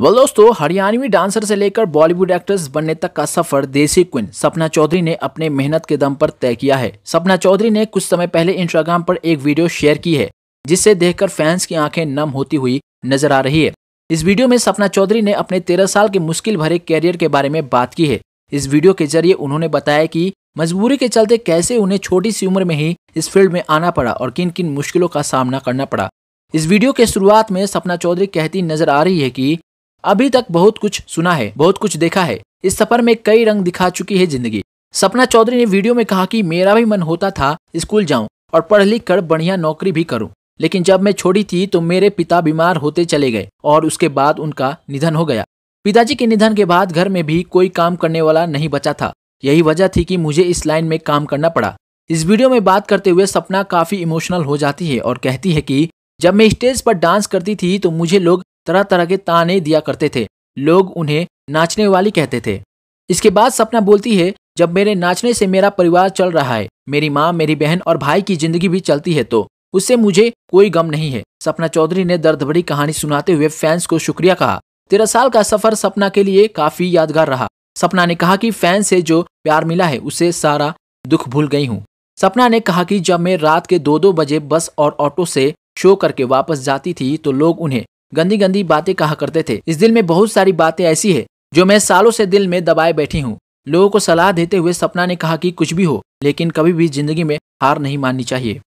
वह दोस्तों हरियाणवी डांसर से लेकर बॉलीवुड एक्ट्रेस बनने तक का सफर देसी क्वीन सपना चौधरी ने अपने मेहनत के दम पर तय किया है सपना चौधरी ने कुछ समय पहले इंस्टाग्राम पर एक वीडियो शेयर की है जिसे देखकर फैंस की आंखें नम होती हुई नजर आ रही है इस वीडियो में सपना चौधरी ने अपने तेरह साल के मुश्किल भरे कैरियर के बारे में बात की है इस वीडियो के जरिए उन्होंने बताया की मजबूरी के चलते कैसे उन्हें छोटी सी उम्र में ही इस फील्ड में आना पड़ा और किन किन मुश्किलों का सामना करना पड़ा इस वीडियो के शुरुआत में सपना चौधरी कहती नजर आ रही है की अभी तक बहुत कुछ सुना है बहुत कुछ देखा है इस सफर में कई रंग दिखा चुकी है जिंदगी सपना चौधरी ने वीडियो में कहा कि मेरा भी मन होता था स्कूल जाऊं और पढ़ लिख कर बढ़िया नौकरी भी करूं लेकिन जब मैं छोटी थी तो मेरे पिता बीमार होते चले गए और उसके बाद उनका निधन हो गया पिताजी के निधन के बाद घर में भी कोई काम करने वाला नहीं बचा था यही वजह थी कि मुझे इस लाइन में काम करना पड़ा इस वीडियो में बात करते हुए सपना काफी इमोशनल हो जाती है और कहती है कि जब मैं स्टेज पर डांस करती थी तो मुझे लोग तरह तरह के ताने दिया करते थे लोग उन्हें नाचने वाली कहते थे इसके बाद सपना बोलती है जब मेरे नाचने से मेरा परिवार चल रहा है मेरी माँ मेरी बहन और भाई की जिंदगी भी चलती है तो उससे मुझे कोई गम नहीं है सपना चौधरी ने दर्द भरी कहानी सुनाते हुए फैंस को शुक्रिया कहा तेरह साल का सफर सपना के लिए काफी यादगार रहा सपना ने कहा कि फैंस से जो प्यार मिला है उसे सारा दुख भूल गई हूँ सपना ने कहा कि जब मैं रात के दो दो बजे बस और ऑटो से शो करके वापस जाती थी तो लोग उन्हें गंदी गंदी बातें कहा करते थे इस दिल में बहुत सारी बातें ऐसी है जो मैं सालों से दिल में दबाए बैठी हूँ लोगों को सलाह देते हुए सपना ने कहा कि कुछ भी हो लेकिन कभी भी जिंदगी में हार नहीं माननी चाहिए